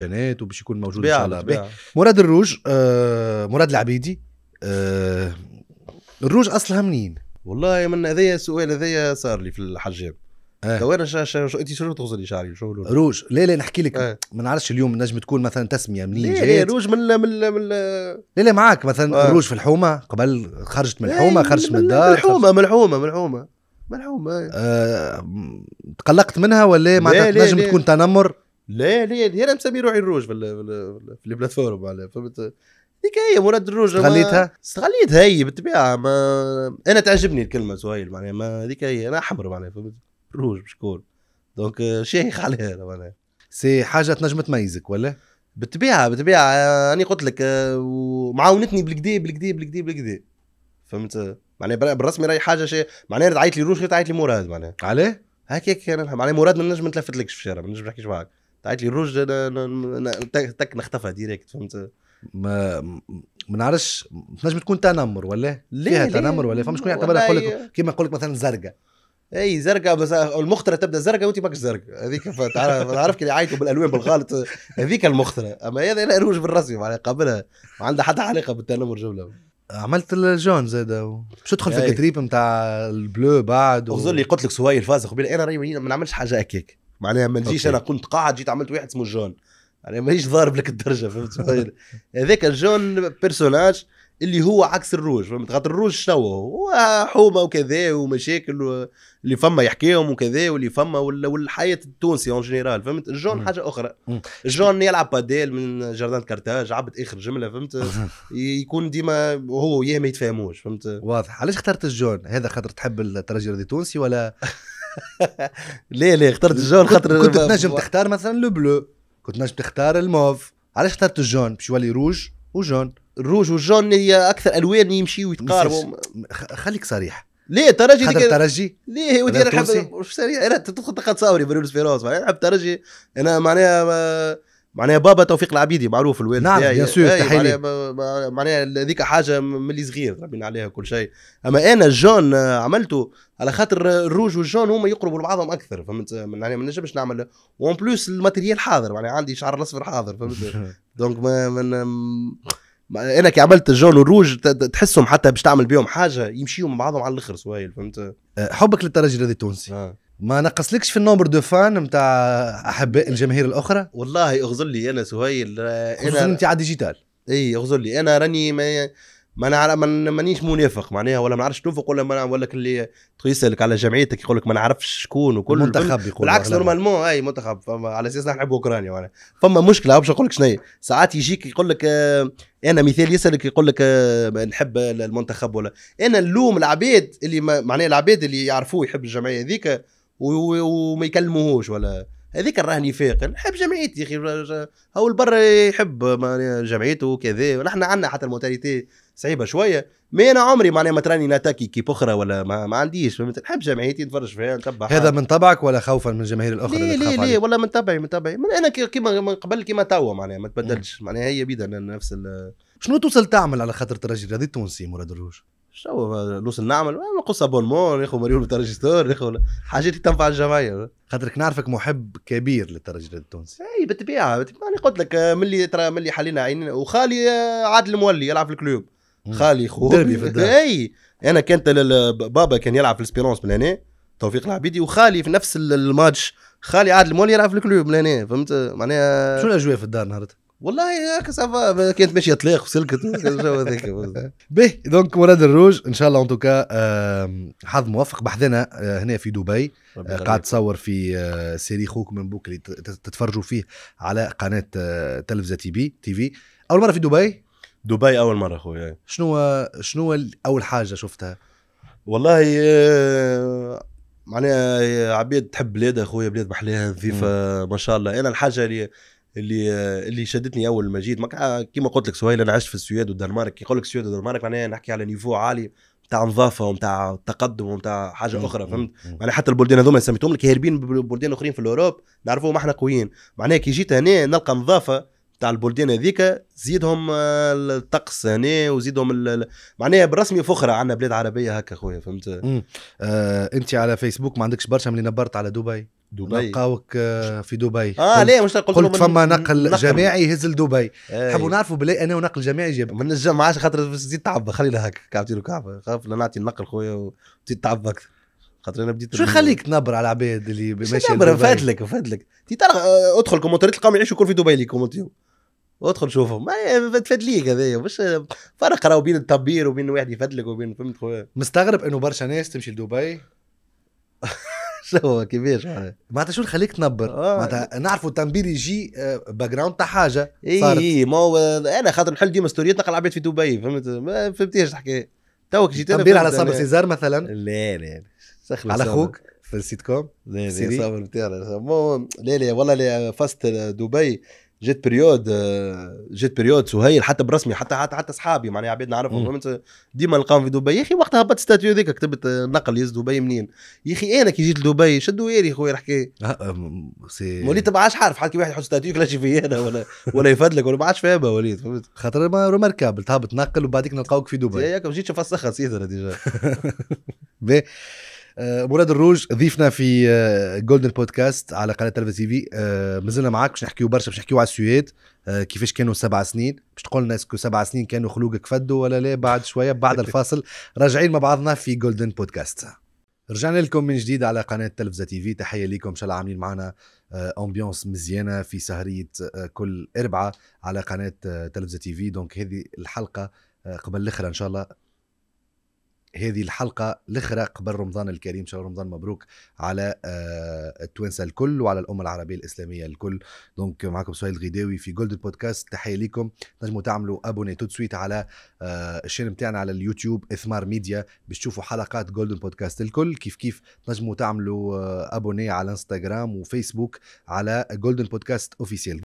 بنات وباش يكون موجود ان شاء الله مراد الروج آه مراد العبيدي آه الروج اصلها منين؟ والله من هذايا السؤال هذايا صار لي في الحجاب تو آه. انا شا شا شا انت شنو تغزلي شعري شو لون روج لا لا نحكي لك آه. ما نعرفش اليوم نجم تكون مثلا تسميه منين جاي لا روج من لا من لا من لا لا معاك مثلا آه. روج في الحومه قبل خرجت من الحومه خرجت من الدار من الحومه من الحومه من الحومه ملحومة آه، تقلقت منها ولا معناتها نجم تكون تنمر لا لا انا مسمي روحي الروج في, ال في, البلاتفورم معناها فهمت هذيك هي مراد الروج استغليتها استغليتها هي بالطبيعه ما انا تعجبني الكلمه سهيل معناها ما هذيك هي انا احمر معناها فهمت روج بشكون دونك شيخ عليها معناها سي حاجه تنجم تميزك ولا؟ بالطبيعه بالطبيعه انا قلت لك ومعاونتني بالكدا بالكدا بالكدا بالكدا فهمت معناها بالرسمي راهي حاجه شيء معناها تعيط لي روج غير تعيط لي مراد معناها علاه هكاك انا معناها مراد ما نجم نتلفت لكش في الشارع ما نجم نحكيش معاك طلعت لي روج تك نختفى ديريكت فهمت ما ما نعرفش تنجم تكون تنمر ولا؟ فيها تنمر ولا فما شكون يعتبرها يقول لك كيما يقول لك مثلا زرقاء اي زرقاء بس المخترة تبدا زرقاء وانت ماكش زرقاء هذيك تعرفك اللي يعيطوا بالالوان بالغلط هذيك المخترة اما هذا لا روج بالرسمي يعني معناها قابلها ما عندها حتى علاقة بالتنمر جملة عملت الجون زاد باش تدخل في التريب نتاع البلو بعد و... اللي قلت لك سوايل فازخ انا راني ما نعملش حاجه هكاك معناها ما نجيش انا كنت قاعد جيت عملت واحد اسمه جون انا يعني مانيش ضارب لك الدرجه فهمت طيب. هذاك جون بيرسوناج اللي هو عكس الروج فهمت خاطر الروج شنو هو حومه وكذا ومشاكل اللي فما يحكيهم وكذا واللي فما والحياه التونسي اون جينيرال فهمت الجون حاجه اخرى الجون يلعب باديل من جردان كارتاج عبد اخر جمله فهمت يكون ديما هو وياه ما يتفاهموش فهمت واضح علاش اخترت الجون هذا خاطر تحب الترجي التونسي ولا ليه ليه اخترت الجون خاطر كنت تنجم تختار مثلا لو بلو كنت تنجم تختار الموف علاش اخترت الجون باش يولي روج وجون الروج والجون هي اكثر الوان يمشي ويتقاربوا خليك صريح ليه ترجي خاطر ترجي ليه ودي انا نحب سريع انا تدخل تقعد تصاوري بنونس فيروز معناها نحب ترجي انا معناها معناها بابا توفيق العبيدي معروف الوالد نعم بيان سور تحية معناها هذيك حاجه ملي صغير ربينا عليها كل شيء اما انا الجون آه، عملته على خاطر آه، الروج والجون هما يقربوا لبعضهم اكثر فهمت آه، معناها ما نجمش نعمل وان بلوس الماتيريال حاضر معناها عندي شعر الاصفر حاضر فهمت دونك ما من انا كي عملت الجون والروج تحسهم حتى باش تعمل بيهم حاجه يمشيوا مع بعضهم على الاخر سوايل فهمت حبك للترجي الرياضي التونسي آه. ما نقصلكش في النومبر دو فان نتاع احباء الجماهير الاخرى والله اغزر لي انا سهيل انا انت على الديجيتال اي اغزر لي انا راني ما ما نعرف مانيش منافق معناها ولا ما نعرفش نوفق ولا ما ولا اللي يسالك على جمعيتك يقول لك ما نعرفش شكون وكل المنتخب يقول بالعكس نورمالمون اي منتخب على اساس نحب اوكرانيا معناها فما مشكله باش نقول لك شنو ساعات يجيك يقول لك آه، انا مثال يسالك يقول لك آه، نحب المنتخب ولا انا نلوم العباد اللي معناها العباد اللي يعرفوه يحب الجمعيه هذيك وما يكلموهوش ولا هذيك راني فاقل نحب جمعيتي اخي هو البر يحب جمعيته وكذا نحن عندنا حتى الموتاليتي صعيبه شويه مي انا عمري معناها ما تراني نتاكي كيب اخرى ولا ما, ما عنديش نحب جمعيتي نتفرج فيها نتبع هذا من طبعك ولا خوفا من الجماهير الاخرى ليه ليه ليه ولا من طبعي من طبعي انا كيما من قبل كيما توا معناها ما تبدلش معناها هي بيدا نفس شنو توصل تعمل على خاطر الترجي هذه التونسي مراد الروج؟ شو نوصل نعمل بون مور ناخذ مليون مترجستور ياخو حاجات تنفع الجمعيه خاطرك نعرفك محب كبير للترجي التونسي اي بالطبيعه انا قلت لك آه، ملي ترى ملي حلينا عينين وخالي آه، عادل المولي يلعب في الكلوب خالي خو اي انا كانت بابا كان يلعب في السبيرونس من هنا توفيق العبيدي وخالي في نفس الماتش خالي عادل المولي يلعب في الكلوب من هنا فهمت معناها شو الاجواء في الدار نهارتها؟ والله هكا كسافا كانت ماشيه طليق وسلكت به دونك مراد الروج ان شاء الله ان توكا حظ موفق بحذنا آه، هنا في دبي آه، قاعد تصور في سيري آه، خوك من بوك اللي تتفرجوا فيه على قناه تلفزه تي بي تي في اول مره في دبي دبي اول مره خويا شنو شنو اول حاجه شفتها والله معناها عبيد تحب بلادها خويا بلاد محلاها نظيفه ما شاء الله انا الحاجه اللي اللي اللي شدتني اول ما جيت كيما قلت لك سهيل انا عشت في السويد والدنمارك يقول لك السويد والدنمارك معناها نحكي على نيفو عالي نتاع نظافه ومتاع تقدم ومتاع حاجه اخرى فهمت معناها حتى البلدان هذوما سميتهم لك هاربين ببلدان اخرين في الاوروب نعرفوهم احنا قويين معناها كي جيت هنا نلقى نظافه تاع البلدان هذيك زيدهم آه، الطقس هنا وزيدهم معناها بالرسمي فخره عندنا بلاد عربيه هكا خويا فهمت آه انت على فيسبوك ما عندكش برشا ملي نبرت على دبي دبي لقاوك آه، في دبي اه ليه مش قلت قلت فما نقل, نقل جماعي يهز لدبي إيه. نحبوا نعرفوا بلي انا ونقل جماعي جاب ما عاش خاطر زيد تعب خلينا هكا كعبتي له كعبه خاف لا نعطي النقل خويا وتزيد تعب اكثر خاطر انا بديت شو يخليك تنبر على العباد اللي ماشي نبر فاتلك فاتلك تي آه، ادخل كومنتات تلقاهم يعيشوا كل في دبي اللي كومنتيو وادخل شوفهم ما تفدليك هذايا مش فرق راهو بين التبير وبين واحد يفدلك وبين فهمت خويا مستغرب انه برشا ناس تمشي لدبي شو كيفاش معناتها شو اللي خليك تنبر آه. معناتها نعرفوا التنبير يجي باك جراوند تاع حاجه اي اي ما هو انا خاطر نحل ديما ستوريات نقل عباد في دبي فهمت ما فهمتيش الحكايه توك جيت تنبير على صابر سيزار مثلا لا لا على اخوك في السيت كوم لا لا صابر بتاعنا لا لا والله فاست دبي جيت بريود آه، جيت بريود سهيل حتى برسمي حتى حتى حتى اصحابي معناها عباد نعرفهم ديما نلقاهم في دبي يا اخي وقتها هبطت ستاتيو هذيك كتبت آه، نقل يز دبي منين يا اخي انا كي جيت لدبي شدوا ويري خويا الحكايه وليت ما عادش عارف حتى كي واحد يحط ستاتيو كلاش في انا ولا ولا يفدلك ولا ما عادش فاهمها وليت فهمت خاطر ما ريماركابل تهبط نقل وبعديك نلقاوك في دبي ياك ما جيتش افسخها سيدنا ديجا مراد آه، الروج ضيفنا في جولدن آه، بودكاست على قناه تلفا تي في آه، مازلنا معاك باش نحكيو برشا باش نحكيو على السويد كيفاش كانوا سبع سنين باش تقول لنا اسكو سبع سنين كانوا خلوقك فدوا ولا لا بعد شويه بعد الفاصل راجعين مع بعضنا في جولدن بودكاست رجعنا لكم من جديد على قناه تلفزه تي في تحيه لكم ان شاء الله عاملين معنا امبيونس مزيانه في سهريه كل اربعه على قناه تلفزه تي في دونك هذه الحلقه قبل الاخر ان شاء الله هذه الحلقه الاخرى قبل رمضان الكريم شهر رمضان مبروك على آه، التوانسه الكل وعلى الامه العربيه الاسلاميه الكل دونك معكم سهيل الغداوي في جولد بودكاست تحيه ليكم تنجموا تعملوا ابوني تو سويت على آه، الشين بتاعنا على اليوتيوب اثمار ميديا باش تشوفوا حلقات جولدن بودكاست الكل كيف كيف تنجموا تعملوا آه، ابوني على انستغرام وفيسبوك على جولدن بودكاست اوفيسيال